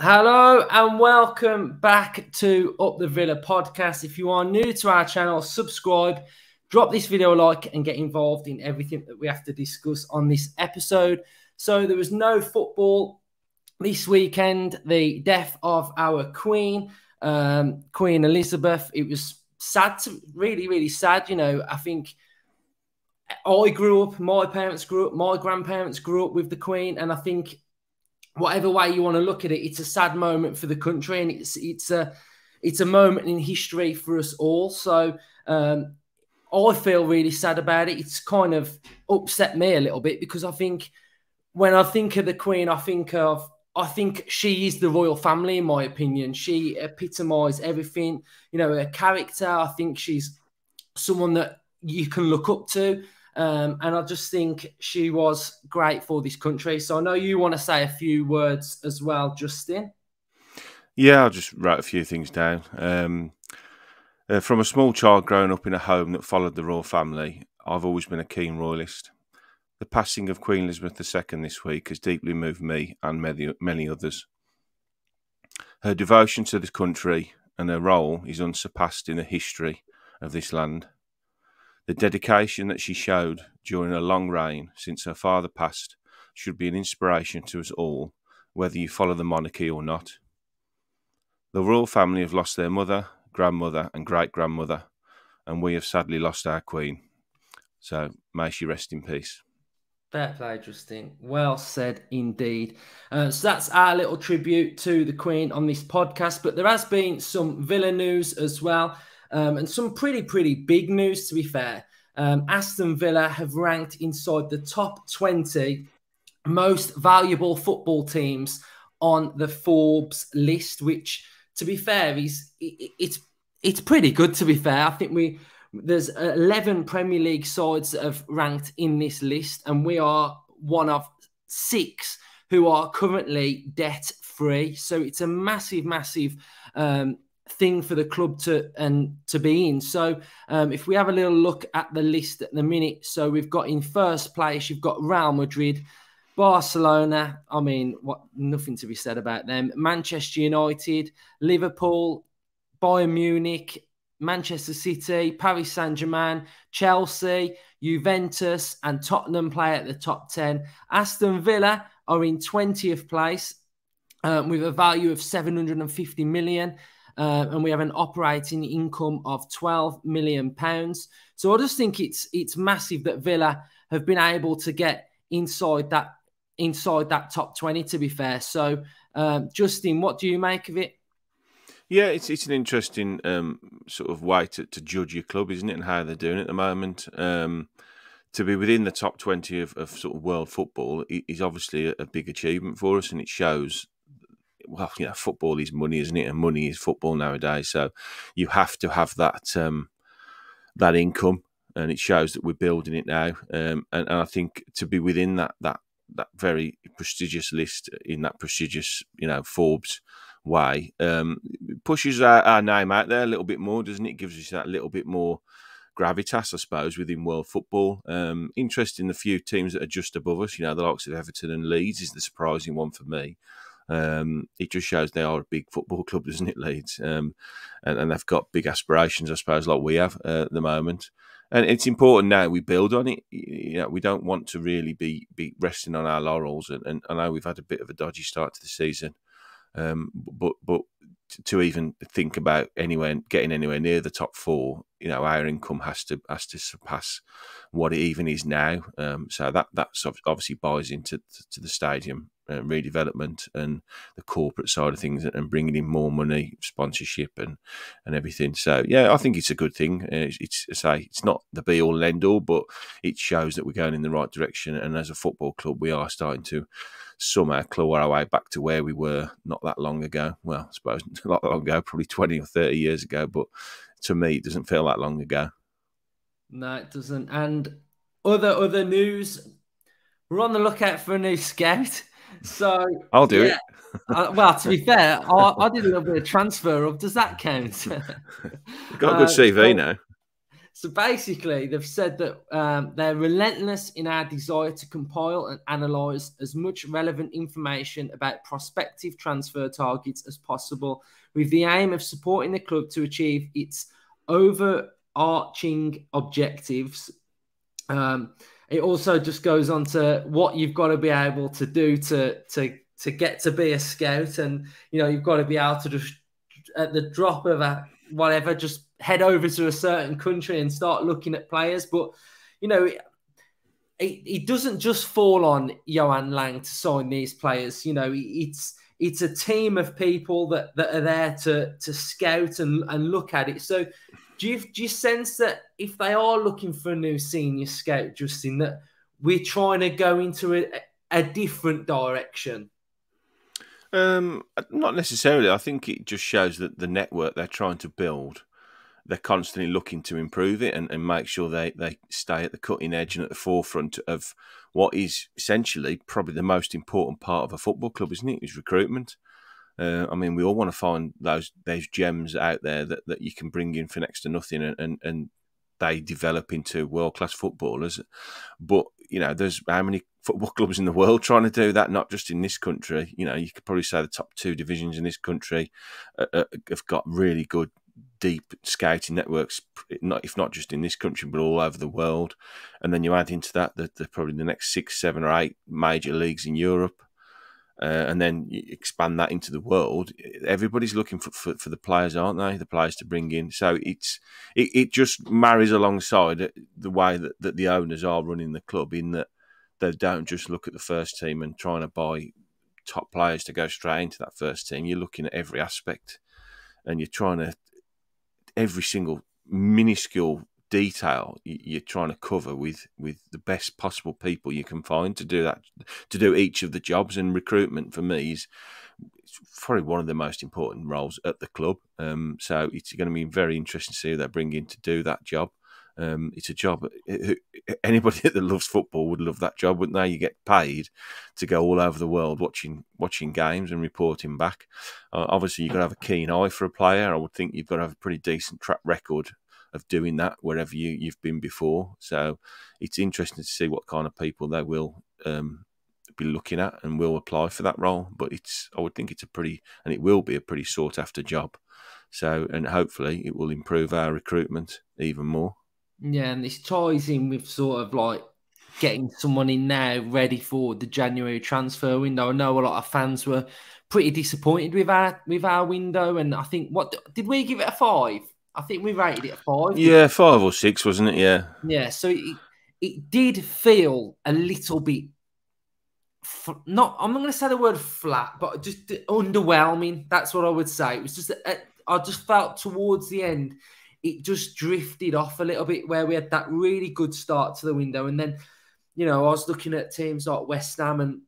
Hello and welcome back to Up the Villa podcast. If you are new to our channel, subscribe, drop this video a like, and get involved in everything that we have to discuss on this episode. So, there was no football this weekend, the death of our Queen, um, Queen Elizabeth. It was sad, to, really, really sad. You know, I think I grew up, my parents grew up, my grandparents grew up with the Queen, and I think whatever way you want to look at it, it's a sad moment for the country, and it's it's a it's a moment in history for us all. So um, I feel really sad about it. It's kind of upset me a little bit because I think when I think of the Queen, I think of I think she is the royal family, in my opinion. She epitomised everything. You know, her character. I think she's someone that you can look up to. Um, and I just think she was great for this country. So I know you want to say a few words as well, Justin. Yeah, I'll just write a few things down. Um, uh, from a small child growing up in a home that followed the royal family, I've always been a keen royalist. The passing of Queen Elizabeth II this week has deeply moved me and many, others. Her devotion to this country and her role is unsurpassed in the history of this land. The dedication that she showed during her long reign since her father passed should be an inspiration to us all, whether you follow the monarchy or not. The royal family have lost their mother, grandmother, and great grandmother, and we have sadly lost our queen. So may she rest in peace. Fair play, Justin. Well said indeed. Uh, so that's our little tribute to the Queen on this podcast. But there has been some Villa news as well, um, and some pretty, pretty big news, to be fair. Um, Aston Villa have ranked inside the top 20 most valuable football teams on the Forbes list, which, to be fair, is it, it's it's pretty good. To be fair, I think we there's 11 Premier League sides have ranked in this list, and we are one of six who are currently debt free. So it's a massive, massive um, thing for the club to and to be in. So um, if we have a little look at the list at the minute, so we've got in first place, you've got Real Madrid. Barcelona, I mean, what nothing to be said about them. Manchester United, Liverpool, Bayern Munich, Manchester City, Paris Saint Germain, Chelsea, Juventus, and Tottenham play at the top 10. Aston Villa are in 20th place um, with a value of 750 million. Uh, and we have an operating income of 12 million pounds. So I just think it's it's massive that Villa have been able to get inside that inside that top 20 to be fair. So um, Justin, what do you make of it? Yeah, it's it's an interesting um, sort of way to, to judge your club, isn't it, and how they're doing at the moment. Um, to be within the top twenty of, of sort of world football is obviously a, big achievement for us, and it shows. Well, you know, football is money, isn't it? And money is football nowadays. So you have to have that um, that income, and it shows that we're building it now. Um, and, and I think to be within that that that very prestigious list in that prestigious, you know, Forbes way. Um, pushes our, our, name out there a little bit more, doesn't it? Gives us that little bit more gravitas, I suppose, within world football. Um, interest in the few teams that are just above us, you know, the likes of Everton and Leeds is the surprising one for me. Um, it just shows they are a big football club, doesn't it, Leeds? Um, and, and, they've got big aspirations, I suppose, like we have uh, at the moment. And it's important now we build on it. You know, we don't want to really be, be resting on our laurels. And, and I know we've had a bit of a dodgy start to the season um, but but to even think about anywhere getting anywhere near the top four, you know, our income has to has to surpass what it even is now. Um, so that that's obviously buys into to the stadium uh, redevelopment and the corporate side of things and bringing in more money, sponsorship and and everything. So yeah, I think it's a good thing. Uh, it's, it's I say it's not the be all and end all, but it shows that we're going in the right direction. And as a football club, we are starting to somehow claw our way back to where we were not that long ago. Well, I suppose not that long ago, probably twenty or thirty years ago, but to me, it doesn't feel that long ago. No, it doesn't. And other other news, we're on the lookout for a new scout. So I'll do yeah. it. uh, well, to be fair, I, I, did a little bit of transfer of. Does that count? Got a good CV uh, now. So basically, they've said that um, they're relentless in our desire to compile and analyze as much relevant information about prospective transfer targets as possible, with the aim of supporting the club to achieve its overarching objectives. Um, it also just goes on to what you've got to be able to do to to to get to be a scout and you know you've got to be able to just at the drop of a whatever just head over to a certain country and start looking at players but you know it, it, it doesn't just fall on Johan Lang to sign these players you know it's it's a team of people that, that are there to to scout and, and look at it so do you do you sense that if they are looking for a new senior scout, Justin, that we're trying to go into a, a different direction? Um, not necessarily. I think it just shows that the network they're trying to build, they're constantly looking to improve it and, and make sure they, they stay at the cutting edge and at the forefront of what is essentially probably the most important part of a football club, isn't it? Is recruitment. Uh, I mean, we all want to find those those gems out there that, that you can bring in for next to nothing and, and, and they develop into world class footballers. But, you know, there's how many football clubs in the world trying to do that, not just in this country. You know, you could probably say the top two divisions in this country uh, uh have got really good deep scouting networks, not if not just in this country, but all over the world. And then you add into that that probably the next six, seven, or eight major leagues in Europe uh, and then expand that into the world. Everybody's looking for, for, for, the players, aren't they? The players to bring in. So it's it, it just marries alongside the way that, that the owners are running the club in that they don't just look at the first team and trying to buy top players to go straight into that first team. You're looking at every aspect and you're trying to every single minuscule detail you're trying to cover with with the best possible people you can find to do that to do each of the jobs and recruitment for me is probably one of the most important roles at the club um, so it's going to be very interesting to see who they bring in to do that job um, it's a job eh, eh, anybody that loves football would love that job wouldn't they you get paid to go all over the world watching watching games and reporting back uh, obviously you've got to have a keen eye for a player i would think you've got to have a pretty decent track record of doing that wherever you you've been before. So it's interesting to see what kind of people they will um, be looking at and will apply for that role. But it's I would think it's a pretty and it will be a pretty sought after job. So and hopefully it will improve our recruitment even more. Yeah, and this ties in with sort of like getting someone in now ready for the January transfer window. I know a lot of fans were pretty disappointed with our with our window, and I think what did we give it a five? I think we rated it five. Yeah, five or six, wasn't it? Yeah. Yeah. So it, it did feel a little bit not. I'm not going to say the word flat, but just underwhelming. That's what I would say. It was just uh, I just felt towards the end it just drifted off a little bit where we had that really good start to the window and then you know I was looking at teams like West Ham and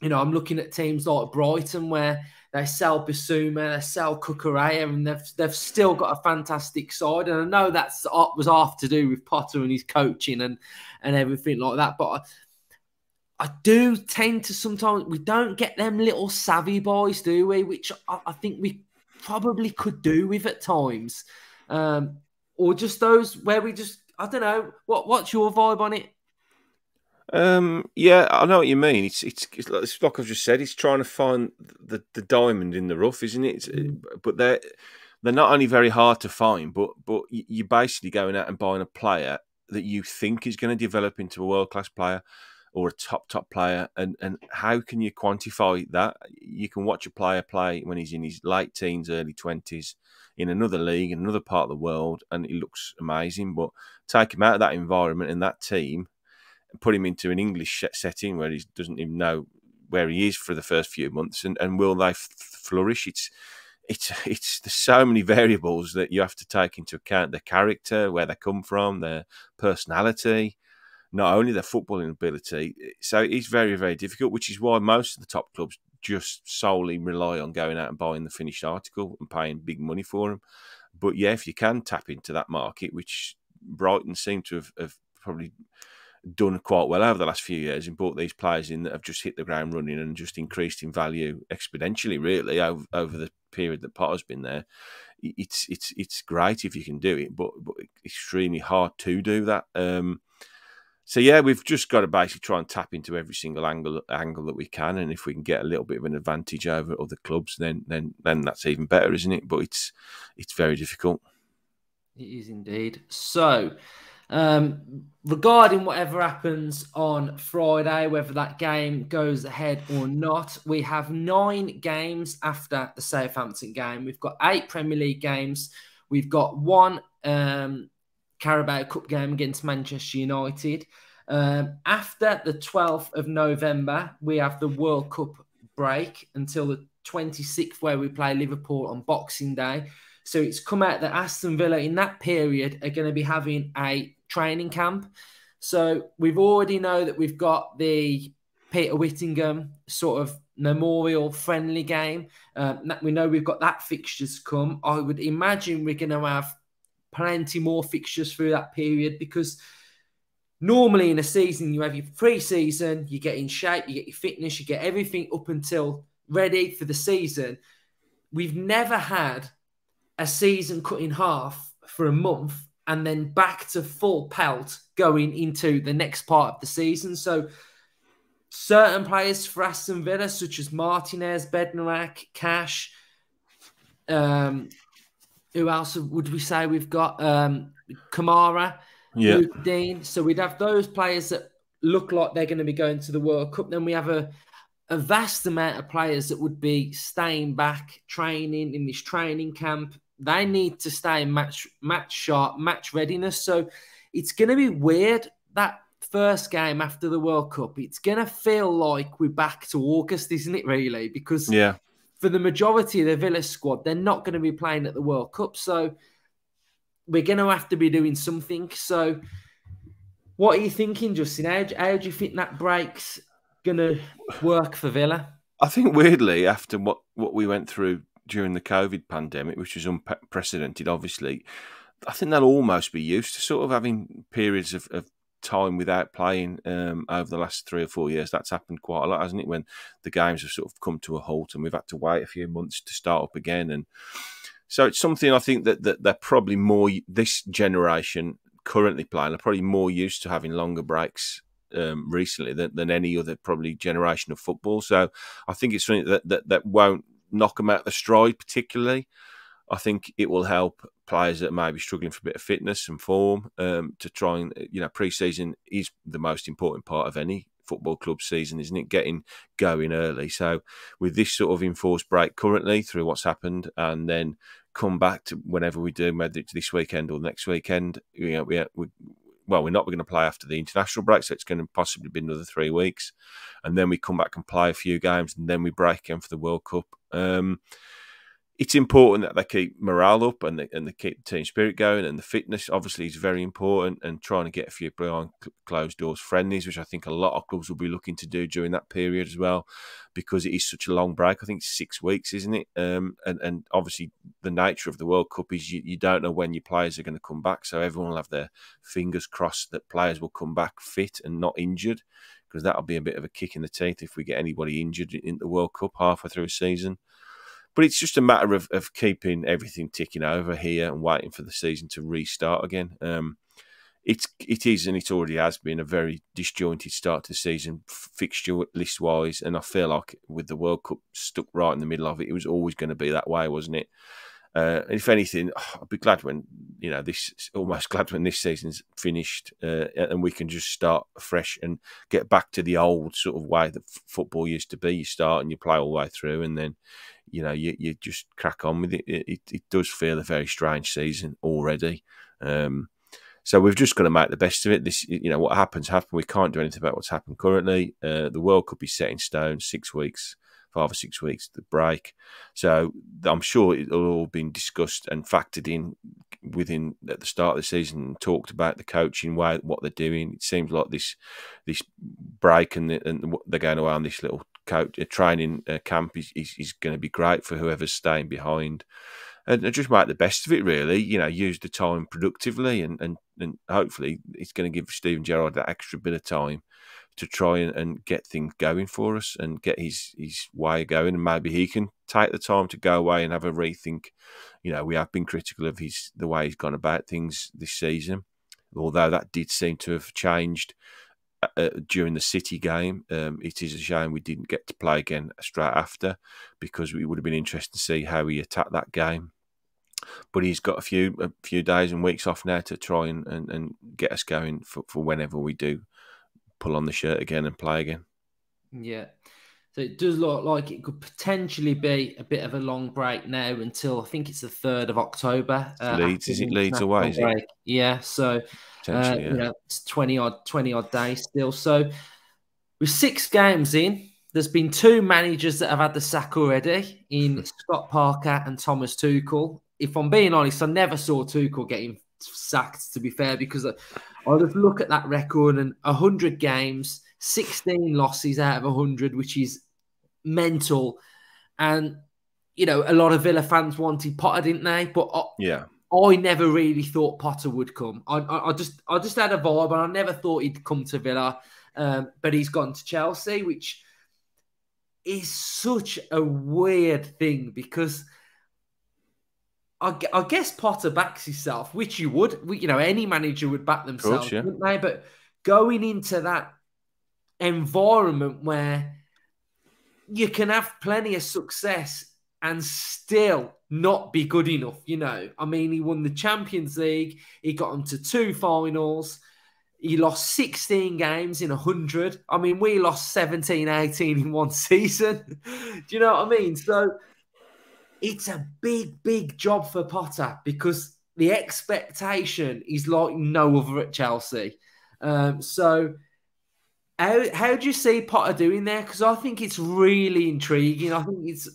you know, I'm looking at teams like Brighton where they sell Basuma, they sell Kukurea, and they've they've still got a fantastic side. And I know that's was half to do with Potter and his coaching and and everything like that. But I, I do tend to sometimes we don't get them little savvy boys, do we? Which I, I think we probably could do with at times, um, or just those where we just I don't know. What what's your vibe on it? Um, yeah, I know what you mean. It's, it's it's like, I've just said. It's trying to find the, the diamond in the rough, isn't it? Uh, mm. But they're they're not only very hard to find, but but you're basically going out and buying a player that you think is going to develop into a world class player or a top top player. And and how can you quantify that? You can watch a player play when he's in his late teens, early twenties, in another league, in another part of the world, and he looks amazing. But take him out of that environment and that team put him into an English setting where he doesn't even know where he is for the first few months, and, and will they flourish? It's it's it's there's so many variables that you have to take into account: their character, where they come from, their personality, not only their footballing ability. So it's very very difficult, which is why most of the top clubs just solely rely on going out and buying the finished article and paying big money for them. But yeah, if you can tap into that market, which Brighton seem to have, have probably done quite well over the last few years and brought these players in that have just hit the ground running and just increased in value exponentially, really, over, over the period that Potter's been there. It's it's it's great if you can do it, but, but extremely hard to do that. Um, so yeah, we've just got to basically try and tap into every single angle angle that we can, and if we can get a little bit of an advantage over other clubs, then then then that's even better, isn't it? But it's it's very difficult. It is indeed. So um, regarding whatever happens on Friday, whether that game goes ahead or not, we have nine games after the Southampton game. We've got eight Premier League games. We've got one um, Carabao Cup game against Manchester United. Um, after the 12th of November, we have the World Cup break until the 26th, where we play Liverpool on Boxing Day. So it's come out that Aston Villa in that period are going to be having a training camp. So we've already know that we've got the Peter Whittingham sort of memorial friendly game. Um, we know we've got that fixtures come. I would imagine we're going to have plenty more fixtures through that period because normally in a season you have your pre-season, you get in shape, you get your fitness, you get everything up until ready for the season. We've never had a season cut in half for a month and then back to full pelt going into the next part of the season. So certain players for Aston Villa, such as Martinez, Bednarak, Cash, um, who else would we say we've got? Um, Kamara, yeah. Luke Dean. So we'd have those players that look like they're going to be going to the World Cup. Then we have a, a vast amount of players that would be staying back, training in this training camp, they need to stay match match sharp, match readiness. So it's going to be weird that first game after the World Cup. It's going to feel like we're back to August, isn't it? Really, because yeah, for the majority of the Villa squad, they're not going to be playing at the World Cup. So we're going to have to be doing something. So what are you thinking, Justin? How, how do you think that break's going to work for Villa? I think weirdly, after what, what we went through during the COVID pandemic, which was unprecedented, obviously, I think they'll almost be used to sort of having periods of, of time without playing um, over the last three or four years. That's happened quite a lot, hasn't it? When the games have sort of come to a halt and we've had to wait a few months to start up again. And so it's something I think that, that they're probably more, this generation currently playing, are probably more used to having longer breaks um, recently than, than, any other probably generation of football. So I think it's something that, that, that won't knock them out of the stride, particularly. I think it will help players that may be struggling for a bit of fitness and form um, to try and, you know, pre season is the most important part of any football club season, isn't it? Getting going early. So, with this sort of enforced break currently through what's happened, and then come back to whenever we do, whether it's this weekend or next weekend, you know, we, we, well, we're not going to play after the international break, so it's going to possibly be another three weeks, and then we come back and play a few games, and then we break in for the World Cup. Um, it's important that they keep morale up and they, and they keep the team spirit going and the fitness obviously is very important and trying to get a few behind closed doors friendlies which I think a lot of clubs will be looking to do during that period as well because it is such a long break I think six weeks isn't it um, and and obviously the nature of the World Cup is you, you don't know when your players are going to come back so everyone will have their fingers crossed that players will come back fit and not injured because that'll be a bit of a kick in the teeth if we get anybody injured in the World Cup halfway through a season but it's just a matter of, of keeping everything ticking over here and waiting for the season to restart again. Um, it's it is and it already has been a very disjointed start to the season fixture list wise and I feel like with the World Cup stuck right in the middle of it it was always going to be that way wasn't it uh, if anything oh, I'd be glad when you know this almost glad when this season's finished uh, and we can just start fresh and get back to the old sort of way that football used to be you start and you play all the way through and then you know, you, you just crack on with it. It, it, it does feel a very strange season already. Um, so we've just got to make the best of it. This, you know, what happens happened. We can't do anything about what's happened currently. Uh, the world could be set in stone. Six weeks, five or six weeks the break. So I'm sure it'll all been discussed and factored in within at the start of the season. Talked about the coaching, why what they're doing. It seems like this this break and, the, and they're going away on this little coach, a training uh, camp is, is, is going to be great for whoever's staying behind. And, just make the best of it, really. You know, use the time productively, and, and, and hopefully it's going to give Stephen Gerrard that extra bit of time to try and, and get things going for us and get his, his way going. And maybe he can take the time to go away and have a rethink. You know, we have been critical of his the way he's gone about things this season, although that did seem to have changed uh, during the City game. Um, it is a shame we didn't get to play again straight after because it would have been interesting to see how he attacked that game. But he's got a few a few days and weeks off now to try and, and, and get us going for, for whenever we do pull on the shirt again and play again. Yeah. So it does look like it could potentially be a bit of a long break now until I think it's the third of October. Uh, Leeds is it Leeds away? It? Yeah, so uh, yeah. You know, it's twenty odd twenty odd days still. So with six games in, there's been two managers that have had the sack already in hmm. Scott Parker and Thomas Tuchel. If I'm being honest, I never saw Tuchel getting sacked. To be fair, because I, I just look at that record and hundred games. 16 losses out of 100, which is mental. And, you know, a lot of Villa fans wanted Potter, didn't they? But I, yeah. I never really thought Potter would come. I, I, I just I just had a vibe and I never thought he'd come to Villa. Um, but he's gone to Chelsea, which is such a weird thing because I, I guess Potter backs himself, which you would, you know, any manager would back themselves, course, yeah. wouldn't they? But going into that environment where you can have plenty of success and still not be good enough. You know, I mean, he won the Champions League, he got to two finals, he lost 16 games in 100. I mean, we lost 17, 18 in one season. Do you know what I mean? So it's a big, big job for Potter because the expectation is like no other at Chelsea. Um, so how how do you see Potter doing there? Because I think it's really intriguing. I think it's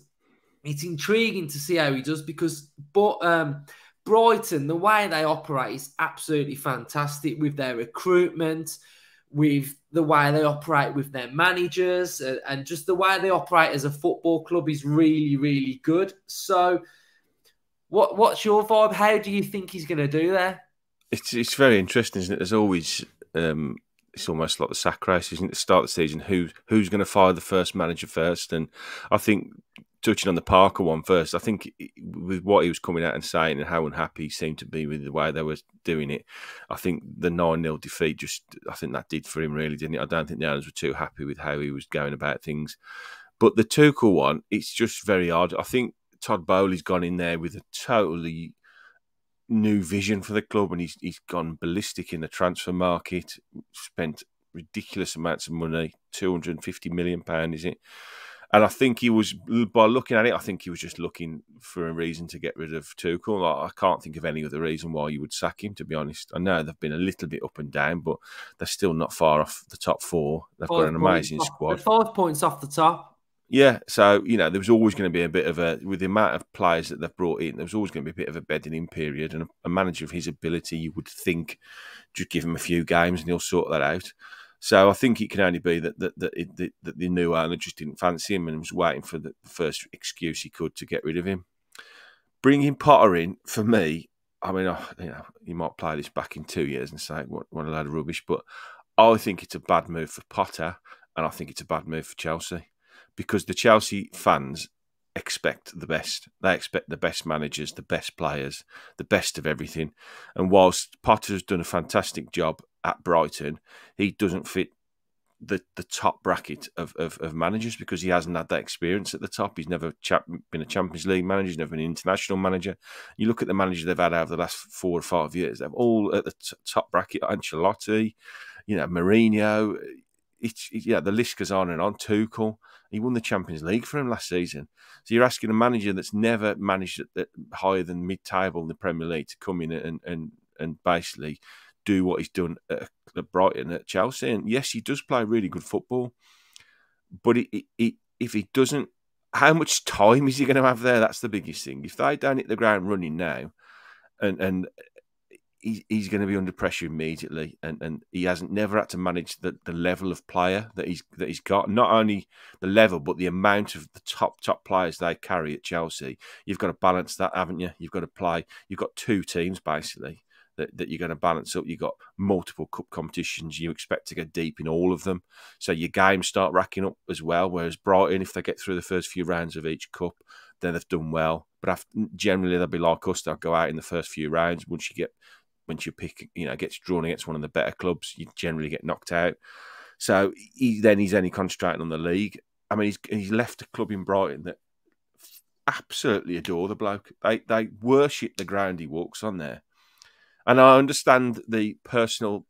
it's intriguing to see how he does because but um, Brighton, the way they operate is absolutely fantastic with their recruitment, with the way they operate with their managers, and, uh, and just the way they operate as a football club is really, really good. So, what what's your vibe? How do you think he's going to do there? It's it's very interesting, isn't it? There's always um, it's almost like the sack race, isn't it? The start of the season, who who's going to fire the first manager first? And I think touching on the Parker one first, I think with what he was coming out and saying and how unhappy he seemed to be with the way they were doing it, I think the 9 0 defeat just, I think that did for him really, didn't it? I don't think the owners were too happy with how he was going about things. But the Tuchel one, it's just very odd. I think Todd Bowley's gone in there with a totally new vision for the club, and he's he's gone ballistic in the transfer market. Spent ridiculous amounts of money, two hundred and fifty million pound, is it? And I think he was by looking at it, I think he was just looking for a reason to get rid of Tuchel. I can't think of any other reason why you would sack him. To be honest, I know they've been a little bit up and down, but they're still not far off the top four. They've fourth got an amazing squad. Off, fourth points off the top. Yeah, so you know there was always going to be a bit of a with the amount of players that they've brought in, there was always going to be a bit of a bedding in period, and a, a manager of his ability, you would think, just give him a few games and he'll sort that out. So I think it can only be that that that, it, that, that the new owner just didn't fancy him and was waiting for the first excuse he could to get rid of him. Bringing Potter in for me, I mean, I, oh, you know, you might play this back in two years and say what, what a load of rubbish, but I think it's a bad move for Potter, and I think it's a bad move for Chelsea because the Chelsea fans expect the best. They expect the best managers, the best players, the best of everything. And whilst Potter's done a fantastic job at Brighton, he doesn't fit the, the top bracket of, of, of managers because he hasn't had that experience at the top. He's never cha- been a Champions League manager, he's never been an international manager. You look at the managers they've had over the last four or five years, they are all at the t- top bracket Ancelotti, you know, Mourinho. It's, yeah, the list goes on and on. Tuchel. He won the Champions League for him last season. So you're asking a manager that's never managed higher than mid-table in the Premier League to come in and and and basically do what he's done at, at Brighton at Chelsea. And yes, he does play really good football, but it, it, it, if he doesn't, how much time is he going to have there? That's the biggest thing. If they don't hit the ground running now, and and he's, he's going to be under pressure immediately, and, and he hasn't never had to manage the, the level of player that he's that he's got. Not only the level, but the amount of the top top players they carry at Chelsea. You've got to balance that, haven't you? You've got to play. You've got two teams basically that, that you're going to balance up. You've got multiple cup competitions. You expect to get deep in all of them. So your games start racking up as well. Whereas Brighton, if they get through the first few rounds of each cup, then they've done well. But after, generally, they'll be like us. They'll go out in the first few rounds. Once you get once you pick, you know, gets drawn against one of the better clubs, you generally get knocked out. So he, then he's only concentrating on the league. I mean, he's, he's left a club in Brighton that absolutely adore the bloke. They they worship the ground he walks on there, and I understand the personal,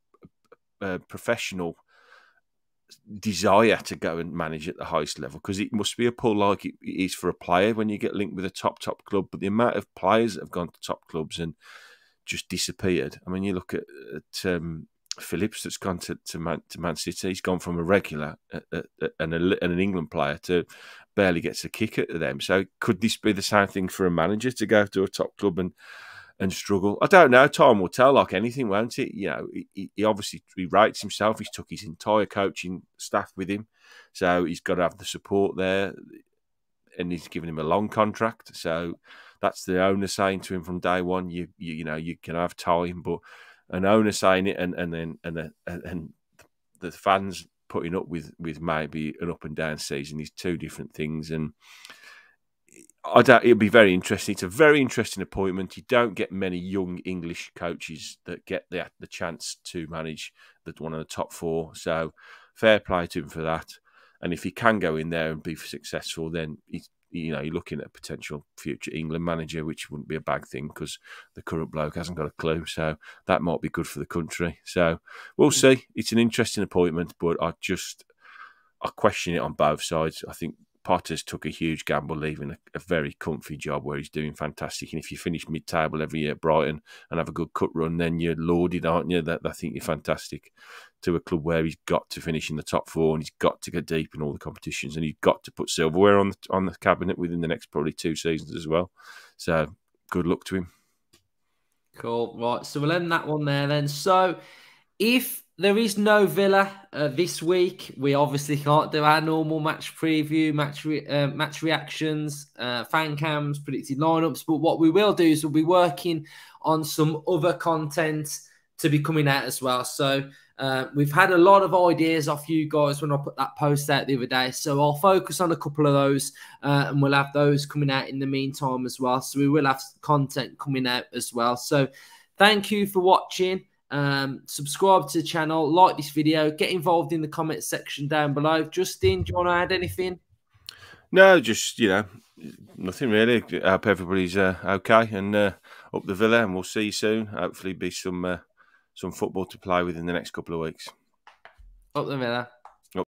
uh, professional desire to go and manage at the highest level because it must be a pull like it is for a player when you get linked with a top top club. But the amount of players that have gone to top clubs and just disappeared. I mean, you look at, at um, Phillips that's gone to, to Man, to, Man, City. He's gone from a regular and an England player to barely gets a kick at them. So could this be the same thing for a manager to go to a top club and and struggle? I don't know. Time will tell, like anything, won't it? You know, he, he obviously he rates himself. He's took his entire coaching staff with him, so he's got to have the support there, and he's given him a long contract. So that's the owner saying to him from day one, you you, you know you can have time, but an owner saying it and and then and and the fans putting up with with maybe an up and down season is two different things and. I doubt it'll be very interesting. It's a very interesting appointment. You don't get many young English coaches that get the the chance to manage the one of the top four. So fair play to him for that. And if he can go in there and be successful, then he's you know, you're looking at a potential future England manager, which wouldn't be a bad thing because the current bloke hasn't got a clue. So that might be good for the country. So we'll mm. see. It's an interesting appointment, but I just I question it on both sides. I think Potter's took a huge gamble leaving a, a, very comfy job where he's doing fantastic. And if you finish mid table every year at Brighton and have a good cut run, then you're loaded, aren't you? That I think you're fantastic. To a club where he's got to finish in the top four and he's got to get deep in all the competitions and he's got to put silverware on the, on the cabinet within the next probably two seasons as well. So good luck to him. Cool. Right. So we'll end that one there then. So if there is no Villa uh, this week. We obviously can't do our normal match preview, match re- uh, match reactions, uh, fan cams, predicted lineups. But what we will do is we'll be working on some other content to be coming out as well. So uh, we've had a lot of ideas off you guys when I put that post out the other day. So I'll focus on a couple of those, uh, and we'll have those coming out in the meantime as well. So we will have content coming out as well. So thank you for watching. Um, subscribe to the channel, like this video, get involved in the comment section down below. Justin, do you want to add anything? No, just you know, nothing really. I hope everybody's uh, okay and uh, up the villa, and we'll see you soon. Hopefully, be some uh, some football to play with in the next couple of weeks. Up the villa.